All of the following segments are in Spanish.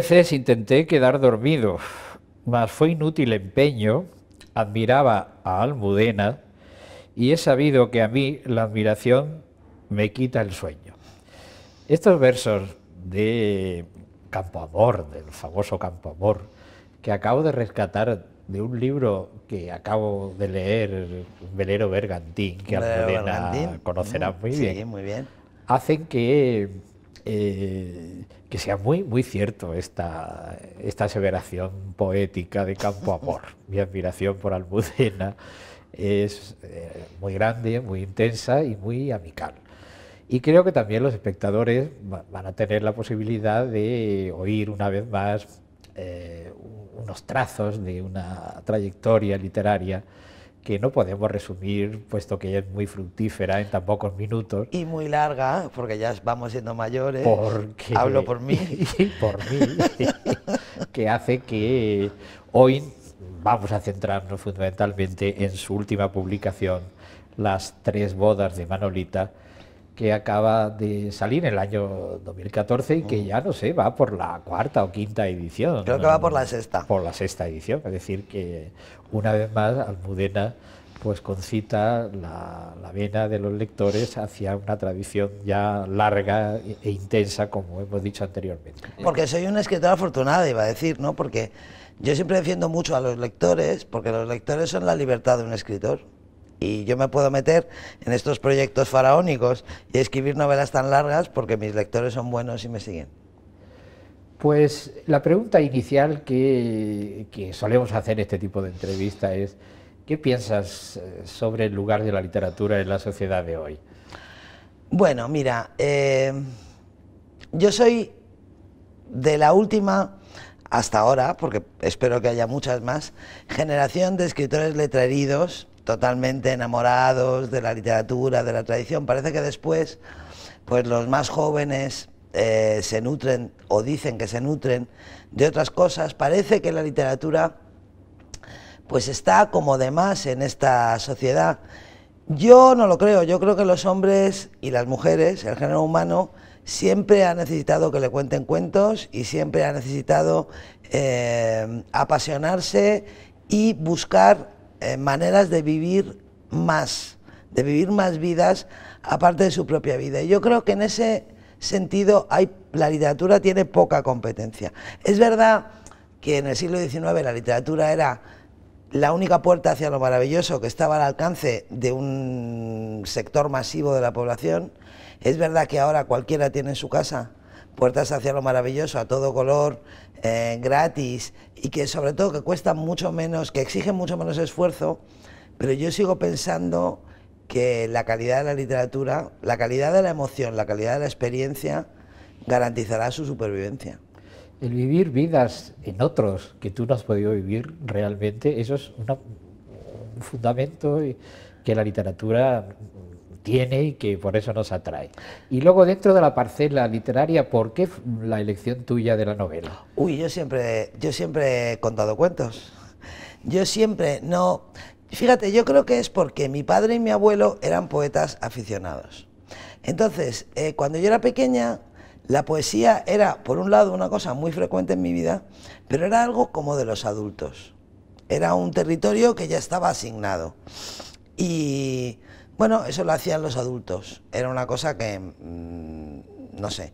veces intenté quedar dormido, mas fue inútil empeño, admiraba a Almudena y he sabido que a mí la admiración me quita el sueño. Estos versos de Campo Amor, del famoso Campo Amor, que acabo de rescatar de un libro que acabo de leer, Velero Bergantín, que Almudena conocerá mm, muy bien, hacen que eh, que sea muy, muy cierto esta, aseveración poética de Campo Amor. Mi admiración por Almudena es eh, muy grande, muy intensa y muy amical. Y creo que también los espectadores van a tener la posibilidad de oír una vez más eh, unos trazos de una trayectoria literaria que no podemos resumir, puesto que es muy fructífera en tan pocos minutos. Y muy larga, porque ya vamos siendo mayores. Hablo por mí. por mí. que hace que hoy vamos a centrarnos fundamentalmente en su última publicación, Las tres bodas de Manolita, que acaba de salir en el año 2014 y que mm. ya no sé, va por la cuarta o quinta edición. Creo que va por la sexta. Por la sexta edición, es decir, que una vez más Almudena pues concita la, la vena de los lectores hacia una tradición ya larga e, e intensa, como hemos dicho anteriormente. Porque soy una escritora afortunada, iba a decir, ¿no? Porque yo siempre defiendo mucho a los lectores, porque los lectores son la libertad de un escritor y yo me puedo meter en estos proyectos faraónicos y escribir novelas tan largas porque mis lectores son buenos y me siguen. Pues la pregunta inicial que, solemos hacer en este tipo de entrevista es, ¿qué piensas eh, sobre el lugar de la literatura en la sociedad de hoy? Bueno, mira, eh, yo soy de la última hasta ahora, porque espero que haya muchas más, generación de escritores letreridos totalmente enamorados de la literatura, de la tradición. Parece que después, pues los más jóvenes eh, se nutren o dicen que se nutren de otras cosas. Parece que la literatura, pues está como de más en esta sociedad. Yo no lo creo. Yo creo que los hombres y las mujeres, el género humano, siempre ha necesitado que le cuenten cuentos y siempre ha necesitado eh, apasionarse y buscar eh, maneras de vivir más, de vivir más vidas aparte de su propia vida. Y yo creo que en ese sentido hay, la literatura tiene poca competencia. Es verdad que en el siglo XIX la literatura era la única puerta hacia lo maravilloso que estaba al alcance de un sector masivo de la población. Es verdad que ahora cualquiera tiene en su casa puertas hacia lo maravilloso a todo color, eh, gratis, y que sobre todo que cuesta mucho menos, que exige mucho menos esfuerzo, pero yo sigo pensando que la calidad de la literatura, la calidad de la emoción, la calidad de la experiencia garantizará su supervivencia. El vivir vidas en otros que tú no has podido vivir realmente, eso es un fundamento que la literatura tiene y que por eso nos atrae. Y luego dentro de la parcela literaria, ¿por qué la elección tuya de la novela? Uy, yo siempre, yo siempre he contado cuentos. Yo siempre no... Fíjate, yo creo que es porque mi padre y mi abuelo eran poetas aficionados. Entonces, eh, cuando yo era pequeña, la poesía era, por un lado, una cosa muy frecuente en mi vida, pero era algo como de los adultos. Era un territorio que ya estaba asignado. Y bueno, eso lo hacían los adultos, era una cosa que, mm, no sé.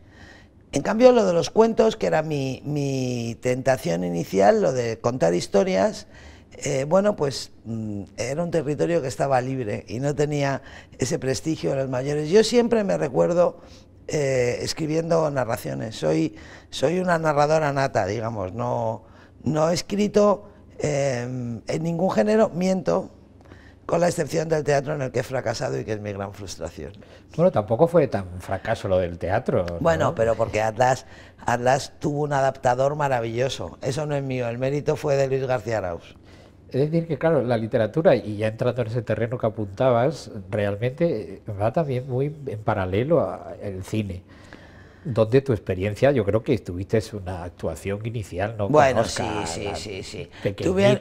En cambio, lo de los cuentos, que era mi, tentación inicial, lo de contar historias, eh, bueno, pues mm, era un territorio que estaba libre y no tenía ese prestigio de los mayores. Yo siempre me recuerdo eh, escribiendo narraciones, soy, soy una narradora nata, digamos, no, no he escrito eh, en ningún género, miento, con la excepción del teatro en el que he fracasado y que es mi gran frustración. Bueno, tampoco fue tan fracaso lo del teatro. Bueno, pero porque Atlas, Atlas tuvo un adaptador maravilloso. Eso no es mío, el mérito fue de Luis García Arauz. Es decir, que claro, la literatura, y ya entrando en ese terreno que apuntabas, realmente va también muy en paralelo al cine donde tu experiencia, yo creo que tuviste una actuación inicial, ¿no? Bueno, Conozca sí, sí, sí, sí. Tuve,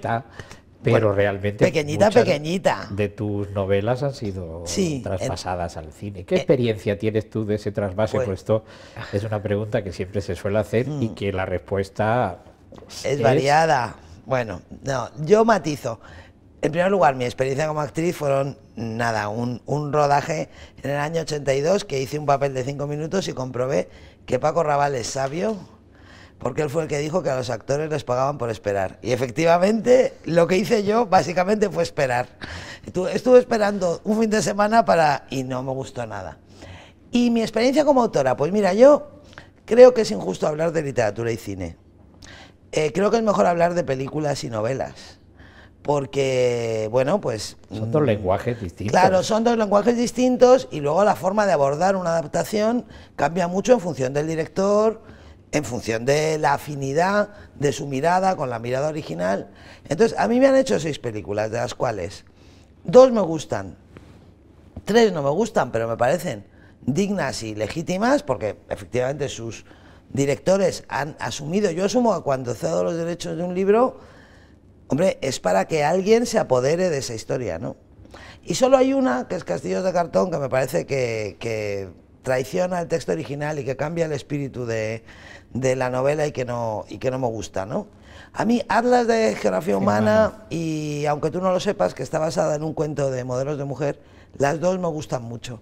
pero realmente. Pequeñita, pequeñita. De tus novelas han sido traspasadas al cine. ¿Qué eh, experiencia tienes tú de ese trasvase? Pues, pues esto es una pregunta que siempre se suele hacer y mm. que la respuesta. Es, variada. Bueno, no, yo matizo. En primer lugar, mi experiencia como actriz fueron nada, un, un rodaje en el año 82 que hice un papel de cinco minutos y comprobé que Paco Raval es sabio, porque él fue el que dijo que a los actores les pagaban por esperar. Y efectivamente, lo que hice yo básicamente fue esperar. Estuve esperando un fin de semana para y no me gustó nada. Y mi experiencia como autora, pues mira, yo creo que es injusto hablar de literatura y cine. Eh, creo que es mejor hablar de películas y novelas porque, bueno, pues... Son dos mm, lenguajes distintos. Claro, son dos lenguajes distintos y luego la forma de abordar una adaptación cambia mucho en función del director, en función de la afinidad de su mirada con la mirada original. Entonces, a mí me han hecho seis películas, de las cuales dos me gustan, tres no me gustan, pero me parecen dignas y legítimas, porque efectivamente sus directores han asumido, yo asumo que cuando cedo los derechos de un libro, hombre, es para que alguien se apodere de esa historia, ¿no? Y solo hay una, que es Castillos de Cartón, que me parece que, que traiciona el texto original y que cambia el espíritu de, de la novela y que no, y que no me gusta, ¿no? A mí, Atlas de Geografía Humana y aunque tú no lo sepas, que está basada en un cuento de modelos de mujer, las dos me gustan mucho.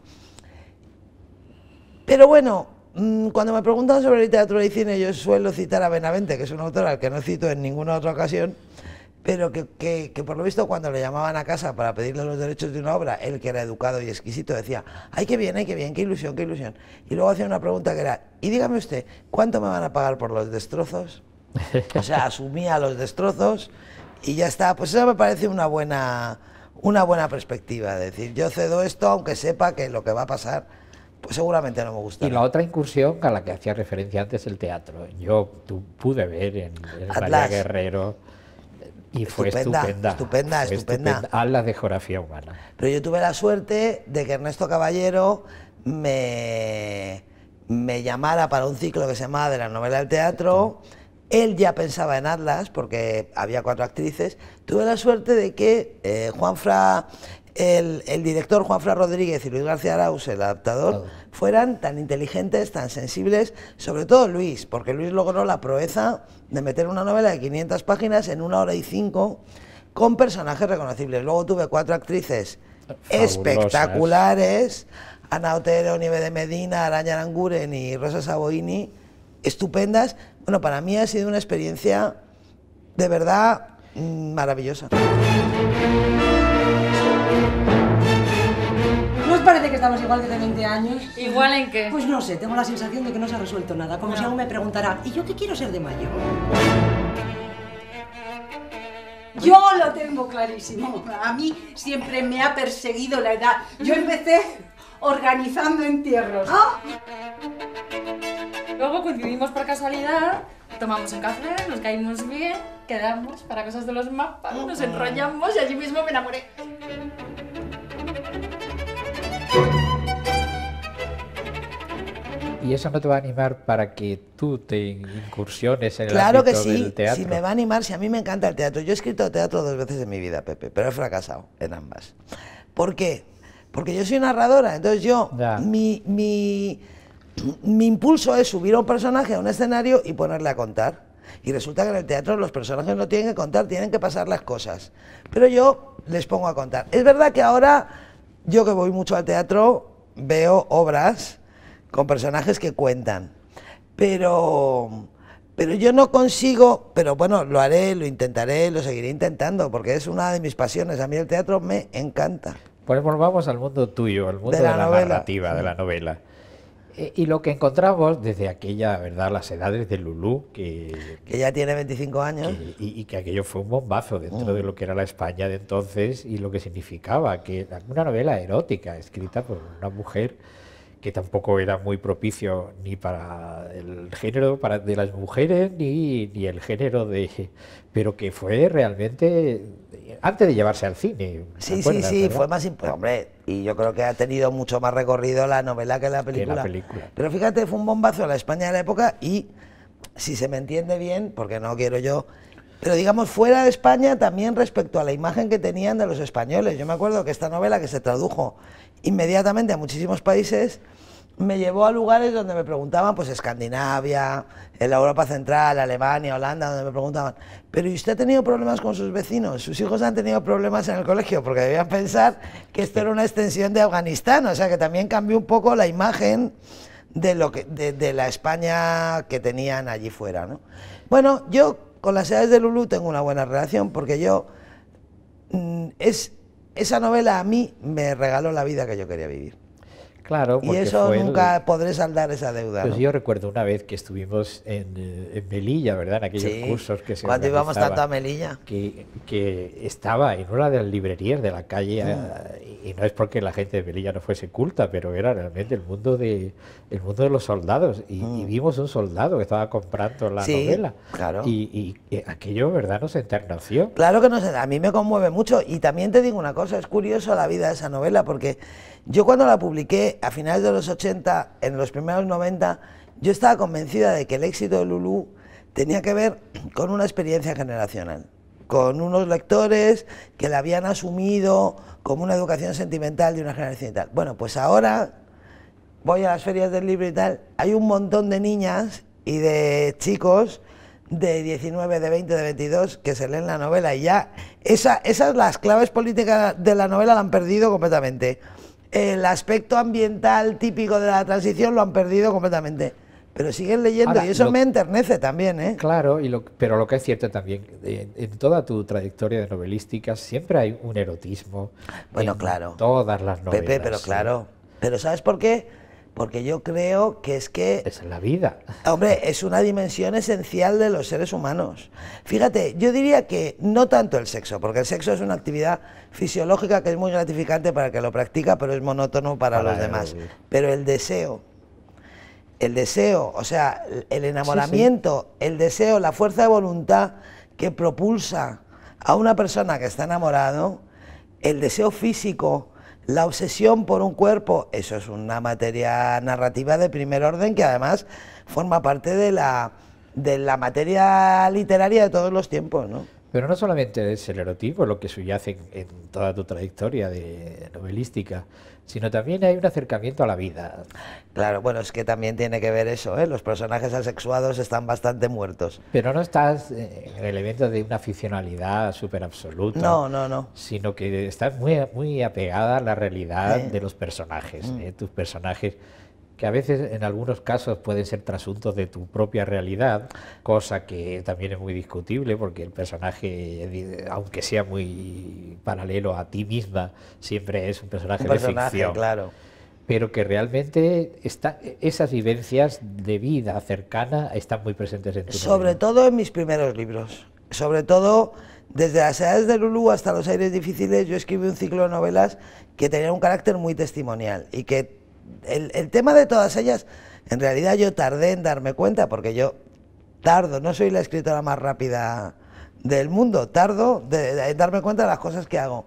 Pero bueno, mm, cuando me preguntan sobre literatura y cine, yo suelo citar a Benavente, que es un autor al que no cito en ninguna otra ocasión, pero que, por lo visto cuando le llamaban a casa para pedirle los derechos de una obra, él que era educado y exquisito decía, ay, qué bien, ay, qué bien, qué ilusión, qué ilusión. Y luego hacía una pregunta que era, y dígame usted, ¿cuánto me van a pagar por los destrozos? O sea, asumía los destrozos y ya está. Pues eso me parece una buena, una buena perspectiva, es decir, yo cedo esto aunque sepa que lo que va a pasar pues seguramente no me gusta. Y la otra incursión a la que hacía referencia antes el teatro. Yo tú, pude ver en, el María Guerrero y fue estupenda, estupenda, estupenda. Atlas de geografía humana. Pero yo tuve la suerte de que Ernesto Caballero me, me llamara para un ciclo que se llamaba De la novela del teatro. Él ya pensaba en Atlas porque había cuatro actrices. Tuve la suerte de que eh, Juanfra el, director Juan Rodríguez y Luis García Arauz, el adaptador, fueran tan inteligentes, tan sensibles, sobre todo Luis, porque Luis logró la proeza de meter una novela de 500 páginas en una hora y cinco con personajes reconocibles. Luego tuve cuatro actrices espectaculares, Ana Otero, Nieve de Medina, Araña Aranguren y Rosa Saboini, estupendas. Bueno, para mí ha sido una experiencia de verdad mm, maravillosa. parece que estamos igual que de 20 años? ¿Igual en qué? Pues no sé, tengo la sensación de que no se ha resuelto nada. Como si aún me preguntara, ¿y yo qué quiero ser de mayo? Yo lo tengo clarísimo. A mí siempre me ha perseguido la edad. Yo empecé organizando entierros. Ah. Luego coincidimos por casualidad, tomamos un café, nos caímos bien, quedamos para cosas de los mapas, nos enrollamos y allí mismo me enamoré. ¿Y eso no te va a animar para que tú te incursiones en el teatro? Claro que sí, si me va a animar, si a mí me encanta el teatro. Yo he escrito teatro dos veces en mi vida, Pepe, pero he fracasado en ambas. ¿Por qué? Porque yo soy narradora, entonces yo, mi, mi, mi impulso es subir a un personaje a un escenario y ponerle a contar. Y resulta que en el teatro los personajes no tienen que contar, tienen que pasar las cosas. Pero yo les pongo a contar. Es verdad que ahora yo que voy mucho al teatro, veo obras con personajes que cuentan, pero, pero yo no consigo, pero bueno, lo haré, lo intentaré, lo seguiré intentando, porque es una de mis pasiones, a mí el teatro me encanta. Pues volvamos al mundo tuyo, al mundo de la, narrativa, de la novela. Eh, y lo que encontramos desde aquella, ¿verdad? Las edades de Lulú, que... ya tiene 25 años. y, que aquello fue un bombazo dentro mm. de lo que era la España de entonces y lo que significaba, que una novela erótica escrita por una mujer que tampoco era muy propicio ni para el género para, de las mujeres ni, ni el género de... pero que fue realmente antes de llevarse al cine. Sí, sí, sí, fue más importante. Hombre, y yo creo que ha tenido mucho más recorrido la novela que la película. Pero fíjate, fue un bombazo en la España de la época y, si se me entiende bien, porque no quiero yo pero digamos fuera de España también respecto a la imagen que tenían de los españoles. Yo me acuerdo que esta novela que se tradujo inmediatamente a muchísimos países me llevó a lugares donde me preguntaban, pues Escandinavia, en la Europa Central, Alemania, Holanda, donde me preguntaban, pero ¿y usted ha tenido problemas con sus vecinos? ¿Sus hijos han tenido problemas en el colegio? Porque debían pensar que esto era una extensión de Afganistán, o sea que también cambió un poco la imagen de, lo que, de, la España que tenían allí fuera. ¿no? Bueno, yo con las edades de Lulu tengo una buena relación porque yo... Mm, es, esa novela a mí me regaló la vida que yo quería vivir. Claro, y eso nunca podré saldar esa deuda. Pues yo recuerdo una vez que estuvimos en, eh, Melilla, ¿verdad? En aquellos cursos que se Cuando íbamos tanto a Melilla. Que, estaba en una de las librerías de la calle, mm. eh, y no es porque la gente de Melilla no fuese culta, pero era realmente el mundo de, el mundo de los soldados. Y, mm. vimos un soldado que estaba comprando la novela. Claro. Y, aquello, ¿verdad? Nos enterneció. Claro que nos, a mí me conmueve mucho. Y también te digo una cosa, es curioso la vida de esa novela, porque yo cuando la publiqué a finales de los 80, en los primeros 90, yo estaba convencida de que el éxito de Lulú tenía que ver con una experiencia generacional, con unos lectores que la habían asumido como una educación sentimental de una generación y tal. Bueno, pues ahora voy a las ferias del libro y tal, hay un montón de niñas y de chicos de 19, de 20, de 22 que se leen la novela y ya esas las claves políticas de la novela la han perdido completamente el aspecto ambiental típico de la transición lo han perdido completamente. Pero siguen leyendo y eso me enternece también. ¿eh? Claro, y pero lo que es cierto también, en, toda tu trayectoria de novelística siempre hay un erotismo. Bueno, claro. Todas las novelas. Pepe, pero ¿eh? claro. Pero ¿sabes por qué? porque yo creo que es que... Es la vida. Hombre, es una dimensión esencial de los seres humanos. Fíjate, yo diría que no tanto el sexo, porque el sexo es una actividad fisiológica que es muy gratificante para el que lo practica, pero es monótono para, los demás. Pero el deseo, el deseo, o sea, el enamoramiento, el deseo, la fuerza de voluntad que propulsa a una persona que está enamorado, el deseo físico, la obsesión por un cuerpo, eso es una materia narrativa de primer orden que además forma parte de la, de la materia literaria de todos los tiempos, ¿no? Pero no solamente es el erotismo lo que subyace en toda tu trayectoria de novelística, sino también hay un acercamiento a la vida. Claro, bueno, es que también tiene que ver eso, ¿eh? los personajes asexuados están bastante muertos. Pero no estás eh, en el elemento de una ficcionalidad súper absoluta. No, no, no. Sino que estás muy, muy apegada a la realidad de los personajes. Mm. ¿eh? Tus personajes que a veces en algunos casos pueden ser trasuntos de tu propia realidad, cosa que también es muy discutible porque el personaje, aunque sea muy paralelo a ti misma, siempre es un personaje, de ficción. Claro. Pero que realmente está, esas vivencias de vida cercana están muy presentes en tu Sobre todo en mis primeros libros. Sobre todo desde las edades de Lulú hasta los aires difíciles, yo escribí un ciclo de novelas que tenía un carácter muy testimonial y que el, tema de todas ellas, en realidad yo tardé en darme cuenta, porque yo tardo, no soy la escritora más rápida del mundo, tardo de, en darme cuenta de las cosas que hago.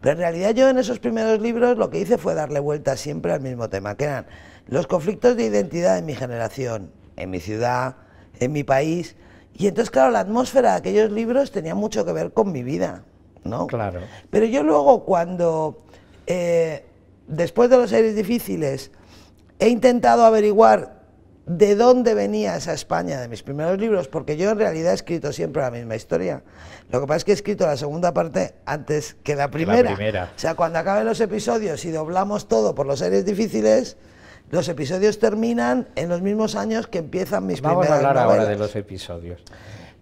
Pero en realidad yo en esos primeros libros lo que hice fue darle vuelta siempre al mismo tema, que eran los conflictos de identidad en mi generación, en mi ciudad, en mi país. Y entonces, claro, la atmósfera de aquellos libros tenía mucho que ver con mi vida, ¿no? Claro. Pero yo luego cuando eh, después de los aires difíciles, he intentado averiguar de dónde venía esa España de mis primeros libros, porque yo en realidad he escrito siempre la misma historia. Lo que pasa es que he escrito la segunda parte antes que la primera. O sea, cuando acaben los episodios y doblamos todo por los aires difíciles, los episodios terminan en los mismos años que empiezan mis primeras Vamos a hablar ahora de los episodios.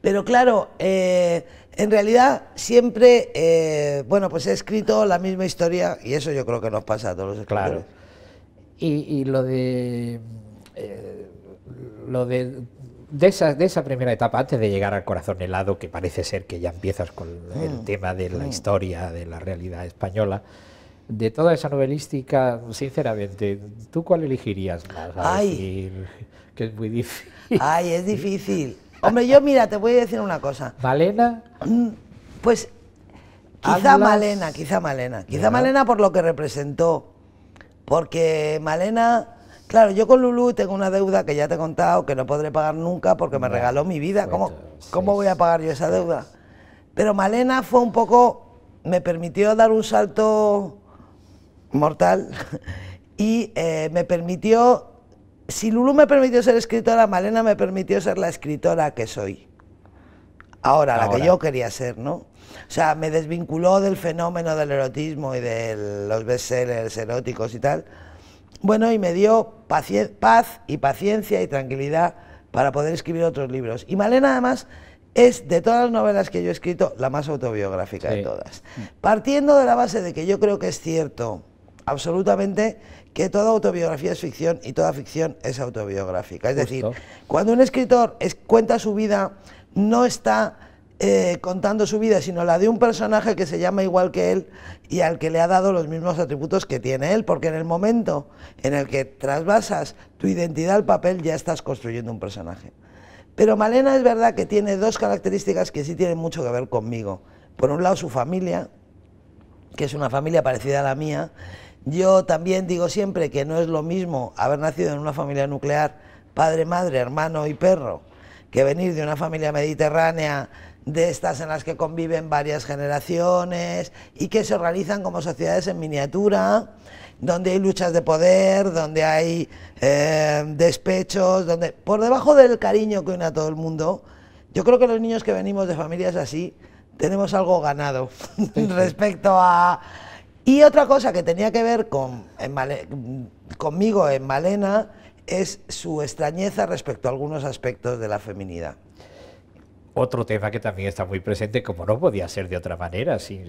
Pero claro, eh, en realidad siempre, eh, bueno, pues he escrito la misma historia y eso yo creo que nos pasa a todos los Claro. Y, lo de... Eh, lo de de esa, de esa primera etapa, antes de llegar al corazón helado, que parece ser que ya empiezas con el mm. tema de la mm. historia, de la realidad española, de toda esa novelística, sinceramente, ¿tú cuál elegirías más? que es muy difícil. Ay, es difícil. Hombre, yo mira, te voy a decir una cosa. ¿Malena? Mm, pues quizá Malena, quizá Malena. Quizá Malena por lo que representó. Porque Malena... Claro, yo con Lulu tengo una deuda que ya te he contado que no podré pagar nunca porque me regaló mi vida. Pues ¿Cómo, cómo voy a pagar yo esa deuda? Pero Malena fue un poco, me permitió dar un salto mortal y eh, me permitió si Lulu me permitió ser escritora, Malena me permitió ser la escritora que soy. Ahora, la que yo quería ser, ¿no? O sea, me desvinculó del fenómeno del erotismo y de los bestsellers eróticos y tal. Bueno, y me dio paz y paciencia y tranquilidad para poder escribir otros libros. Y Malena, además, es de todas las novelas que yo he escrito, la más autobiográfica de todas. Partiendo de la base de que yo creo que es cierto, absolutamente, que toda autobiografía es ficción y toda ficción es autobiográfica. Es decir, cuando un escritor cuenta su vida, no está eh, contando su vida, sino la de un personaje que se llama igual que él y al que le ha dado los mismos atributos que tiene él, porque en el momento en el que trasvasas tu identidad al papel ya estás construyendo un personaje. Pero Malena es verdad que tiene dos características que sí tienen mucho que ver conmigo. Por un lado su familia, que es una familia parecida a la mía, yo también digo siempre que no es lo mismo haber nacido en una familia nuclear, padre, madre, hermano y perro, que venir de una familia mediterránea de estas en las que conviven varias generaciones y que se organizan como sociedades en miniatura, donde hay luchas de poder, donde hay eh, despechos, donde por debajo del cariño que une a todo el mundo, yo creo que los niños que venimos de familias así tenemos algo ganado respecto a y otra cosa que tenía que ver con, conmigo en Malena es su extrañeza respecto a algunos aspectos de la feminidad. Otro tema que también está muy presente, como no podía ser de otra manera, sin,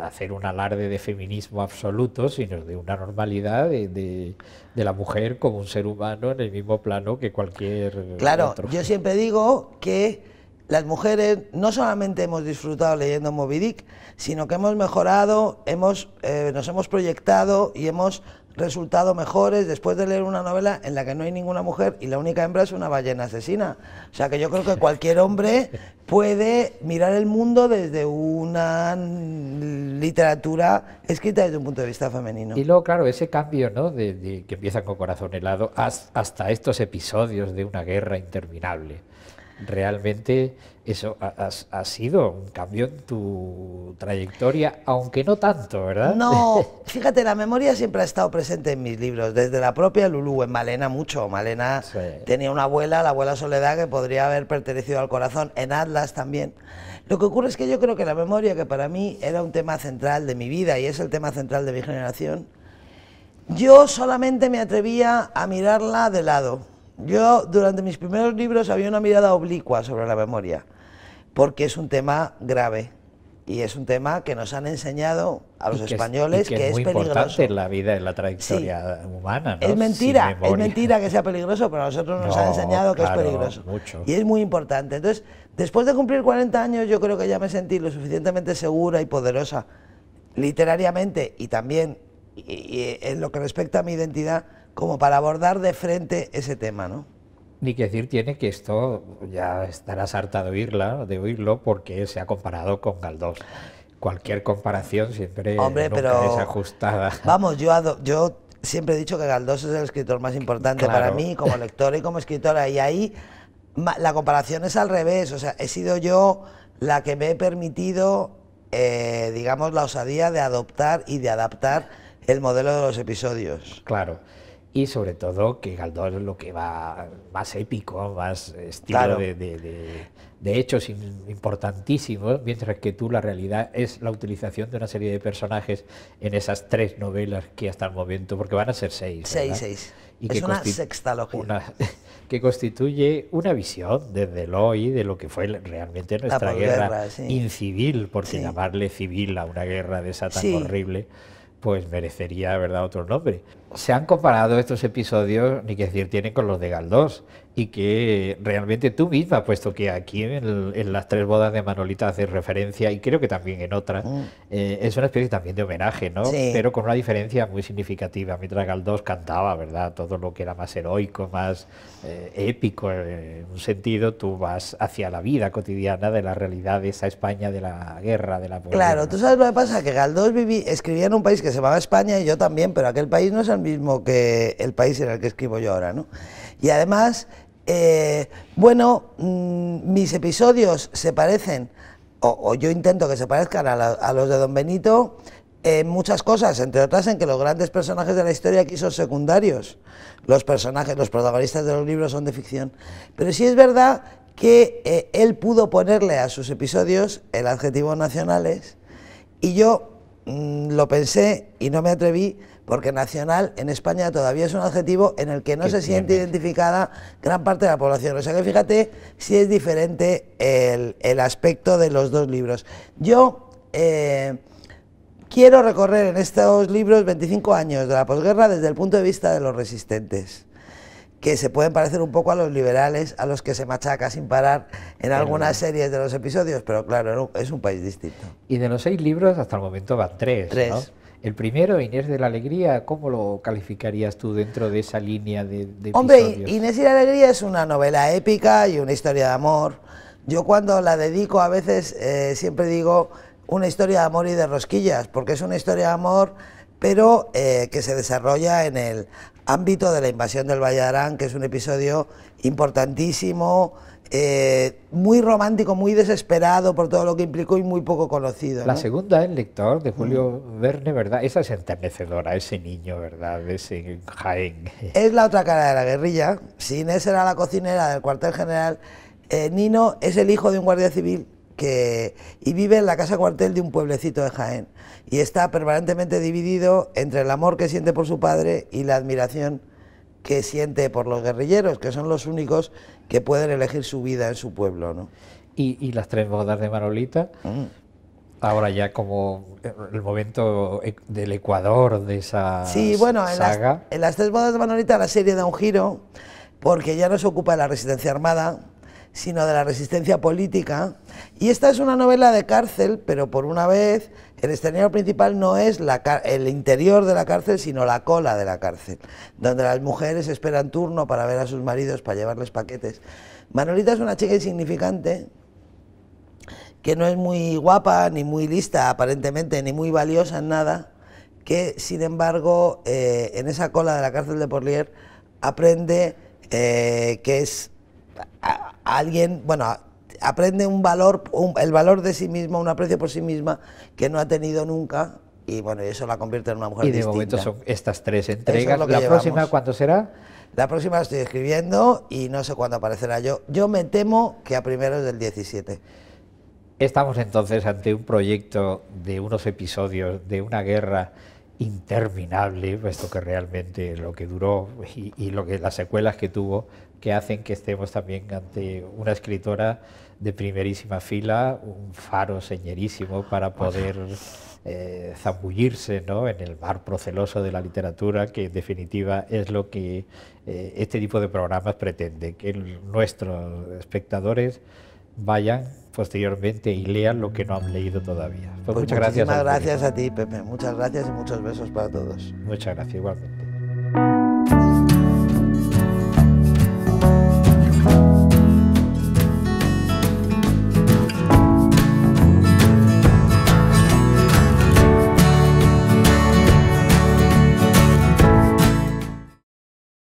hacer un alarde de feminismo absoluto, sino de una normalidad de, de, la mujer como un ser humano en el mismo plano que cualquier claro, yo siempre digo que las mujeres no solamente hemos disfrutado leyendo Moby Dick, sino que hemos mejorado, hemos, eh, nos hemos proyectado y hemos resultado mejores después de leer una novela en la que no hay ninguna mujer y la única hembra es una ballena asesina. O sea que yo creo que cualquier hombre puede mirar el mundo desde una literatura escrita desde un punto de vista femenino. Y luego, claro, ese cambio ¿no? de, que empiezan con corazón helado hasta estos episodios de una guerra interminable realmente eso ha, sido un cambio en tu trayectoria, aunque no tanto, ¿verdad? No, fíjate, la memoria siempre ha estado presente en mis libros, desde la propia Lulú, en Malena mucho. Malena tenía una abuela, la abuela Soledad, que podría haber pertenecido al corazón, en Atlas también. Lo que ocurre es que yo creo que la memoria, que para mí era un tema central de mi vida y es el tema central de mi generación, yo solamente me atrevía a mirarla de lado yo durante mis primeros libros había una mirada oblicua sobre la memoria, porque es un tema grave y es un tema que nos han enseñado a los españoles que, es, muy peligroso. importante en la vida, en la trayectoria humana. ¿no? Es mentira, es mentira que sea peligroso, pero a nosotros nos han enseñado que es peligroso. Y es muy importante. Entonces, después de cumplir 40 años, yo creo que ya me sentí lo suficientemente segura y poderosa literariamente y también en lo que respecta a mi identidad como para abordar de frente ese tema, ¿no? Ni que decir tiene que esto ya estará harta de oírla, de oírlo, porque se ha comparado con Galdós. Cualquier comparación siempre es ajustada. Vamos, yo, yo siempre he dicho que Galdós es el escritor más importante para mí, como lectora y como escritora, y ahí la comparación es al revés. O sea, he sido yo la que me he permitido, eh, digamos, la osadía de adoptar y de adaptar el modelo de los episodios. Claro y sobre todo que Galdós lo que va más épico, más estilo de, hechos importantísimos, mientras que tú la realidad es la utilización de una serie de personajes en esas tres novelas que hasta el momento, porque van a ser seis. Seis, seis. Y es que una sexta Una, que constituye una visión desde hoy de lo que fue realmente nuestra guerra, incivil, porque llamarle civil a una guerra de esa tan horrible pues merecería, ¿verdad?, otro nombre. Se han comparado estos episodios, ni que decir, tienen con los de Galdós, y que realmente tú misma, puesto que aquí en, las tres bodas de Manolita haces referencia, y creo que también en otras, mm. eh, es una especie también de homenaje, ¿no? Pero con una diferencia muy significativa. Mientras Galdós cantaba, ¿verdad? Todo lo que era más heroico, más eh, épico, eh, en un sentido, tú vas hacia la vida cotidiana de la realidad de esa España, de la guerra, de la pobreza. Claro, tú sabes lo que pasa, que Galdós viví, escribía en un país que se llamaba España y yo también, pero aquel país no es el mismo que el país en el que escribo yo ahora, ¿no? Y además eh, bueno, mm, mis episodios se parecen, o, yo intento que se parezcan a, los de Don Benito, en muchas cosas, entre otras en que los grandes personajes de la historia aquí son secundarios. Los personajes, los protagonistas de los libros son de ficción. Pero sí es verdad que eh, él pudo ponerle a sus episodios el adjetivo nacionales y yo mm, lo pensé y no me atreví porque nacional en España todavía es un adjetivo en el que no se siente identificada gran parte de la población. O sea que fíjate si es diferente el, aspecto de los dos libros. Yo eh, quiero recorrer en estos libros 25 años de la posguerra desde el punto de vista de los resistentes que se pueden parecer un poco a los liberales, a los que se machaca sin parar en algunas series de los episodios, pero claro, es un país distinto. Y de los seis libros hasta el momento van tres. El primero, Inés de la Alegría, ¿cómo lo calificarías tú dentro de esa línea de... de Hombre, Inés de la Alegría es una novela épica y una historia de amor. Yo cuando la dedico a veces eh, siempre digo una historia de amor y de rosquillas, porque es una historia de amor, pero eh, que se desarrolla en el ámbito de la invasión del Valladolid, que es un episodio importantísimo eh, muy romántico, muy desesperado por todo lo que implicó y muy poco conocido. La segunda, El lector, de mm. Julio Verne, ¿verdad? Esa es enternecedora, ese niño, ¿verdad? Ese Jaén. Es la otra cara de la guerrilla. Si Inés era la cocinera del cuartel general, eh, Nino es el hijo de un guardia civil que, y vive en la casa cuartel de un pueblecito de Jaén y está permanentemente dividido entre el amor que siente por su padre y la admiración que siente por los guerrilleros, que son los únicos que pueden elegir su vida en su pueblo. ¿no? Y, las tres bodas de Manolita, mm. ahora ya como el momento e, del Ecuador de esa sí, bueno, en las tres bodas de Manolita la serie da un giro, porque ya no se ocupa de la resistencia armada, sino de la resistencia política. Y esta es una novela de cárcel, pero por una vez el escenario principal no es el interior de la cárcel, sino la cola de la cárcel, donde las mujeres esperan turno para ver a sus maridos, para llevarles paquetes. Manolita es una chica insignificante, que no es muy guapa, ni muy lista aparentemente, ni muy valiosa en nada, que sin embargo eh, en esa cola de la cárcel de Porlier aprende eh, que es alguien, bueno, aprende un valor, el valor de sí misma, un aprecio por sí misma que no ha tenido nunca y bueno, eso la convierte en una mujer distinta. Y de momento son estas tres entregas. ¿La próxima cuándo será? La próxima la estoy escribiendo y no sé cuándo aparecerá yo. Yo me temo que a primeros del 17. Estamos entonces ante un proyecto de unos episodios, de una guerra interminable, puesto que realmente lo que duró y, lo que, las secuelas que tuvo, que hacen que estemos también ante una escritora de primerísima fila, un faro señerísimo para poder eh, zambullirse ¿no? en el mar proceloso de la literatura, que en definitiva es lo que eh, este tipo de programas pretende, que nuestros espectadores vayan posteriormente y lean lo que no han leído todavía. Pues pues muchas gracias. Muchas gracias a ti, Pepe. Muchas gracias y muchos besos para todos. Muchas gracias, igualmente.